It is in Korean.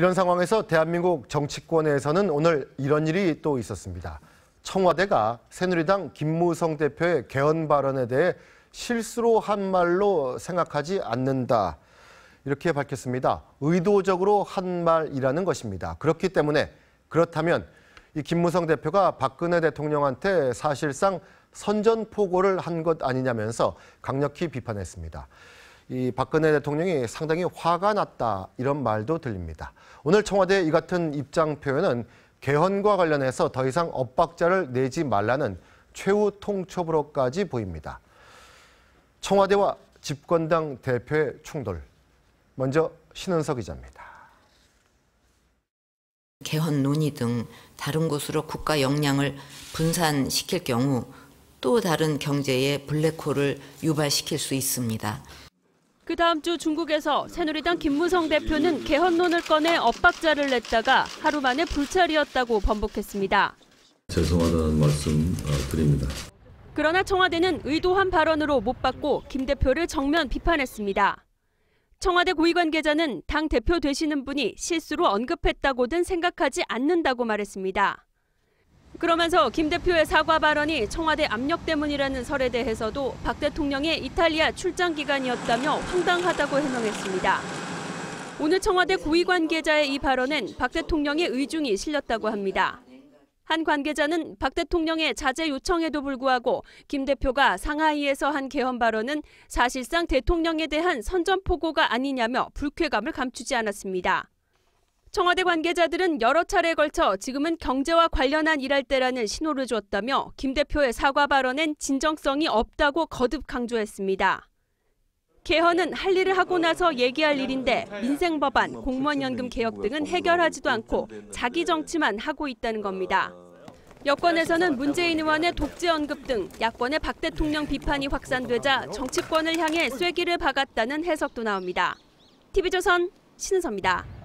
이런 상황에서 대한민국 정치권에서는 오늘 이런 일이 또 있었습니다. 청와대가 새누리당 김무성 대표의 개헌 발언에 대해 실수로 한 말로 생각하지 않는다. 이렇게 밝혔습니다. 의도적으로 한 말이라는 것입니다. 그렇기 때문에 그렇다면 이 김무성 대표가 박근혜 대통령한테 사실상 선전포고를 한 것 아니냐면서 강력히 비판했습니다. 이 박근혜 대통령이 상당히 화가 났다 이런 말도 들립니다. 오늘 청와대 이 같은 입장 표현은 개헌과 관련해서 더 이상 엇박자를 내지 말라는 최후 통첩으로까지 보입니다. 청와대와 집권당 대표의 충돌. 먼저 신은석 기자입니다. 개헌 논의 등 다른 곳으로 국가 역량을 분산시킬 경우 또 다른 경제의 블랙홀을 유발시킬 수 있습니다. 그 다음 주 중국에서 새누리당 김무성 대표는 개헌론을 꺼내 엇박자를 냈다가 하루 만에 불찰이었다고 번복했습니다. 죄송하다는 말씀 어, 드립니다. 그러나 청와대는 의도한 발언으로 못 받고 김 대표를 정면 비판했습니다. 청와대 고위 관계자는 당 대표 되시는 분이 실수로 언급했다고든 생각하지 않는다고 말했습니다. 그러면서 김 대표의 사과 발언이 청와대 압력 때문이라는 설에 대해서도 박 대통령의 이탈리아 출장 기간이었다며 황당하다고 해명했습니다. 오늘 청와대 고위 관계자의 이 발언엔 박 대통령의 의중이 실렸다고 합니다. 한 관계자는 박 대통령의 자제 요청에도 불구하고 김 대표가 상하이에서 한 개헌 발언은 사실상 대통령에 대한 선전포고가 아니냐며 불쾌감을 감추지 않았습니다. 청와대 관계자들은 여러 차례에 걸쳐 지금은 경제와 관련한 일할 때라는 신호를 주었다며 김 대표의 사과 발언엔 진정성이 없다고 거듭 강조했습니다. 개헌은 할 일을 하고 나서 얘기할 일인데 민생 법안, 공무원연금 개혁 등은 해결하지도 않고 자기 정치만 하고 있다는 겁니다. 여권에서는 문재인 의원의 독재 언급 등 야권의 박 대통령 비판이 확산되자 정치권을 향해 쐐기를 박았다는 해석도 나옵니다. TV조선 신은서입니다.